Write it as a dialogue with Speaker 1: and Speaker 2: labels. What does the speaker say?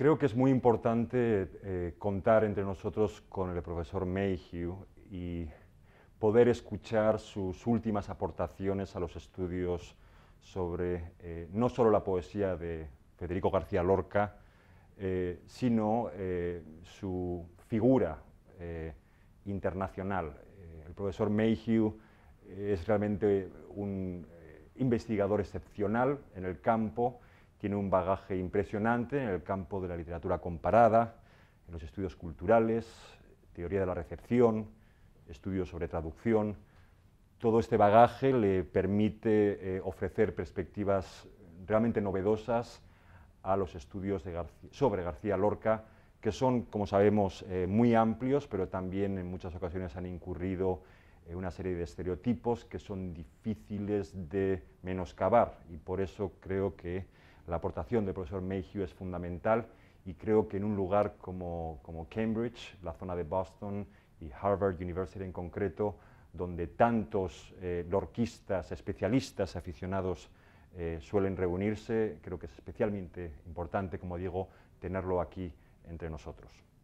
Speaker 1: creo que es muy importante eh, contar entre nosotros con el profesor Mayhew y poder escuchar sus últimas aportaciones a los estudios sobre eh, no solo la poesía de Federico García Lorca, eh, sino su figura internacional. el profesor Mayhew es realmente un investigador excepcional en el campo tiene un bagaje impresionante en el campo de la literatura comparada, en los estudios culturales, teoría de la recepción, estudios sobre traducción. Todo este bagaje le permite eh, ofrecer perspectivas realmente novedosas a los estudios sobre García Lorca, que son, como sabemos, eh, muy amplios, pero también en muchas ocasiones han incurrido en una serie de estereotipos que son difíciles de menoscabar y por eso creo que la aportación del profesor Mayhew es fundamental y creo que en un lugar como, Cambridge, la zona de Boston y Harvard University en concreto, donde tantos eh, lorquistas, especialistas, aficionados eh, suelen reunirse, creo que es especialmente importante, como digo, tenerlo aquí entre nosotros.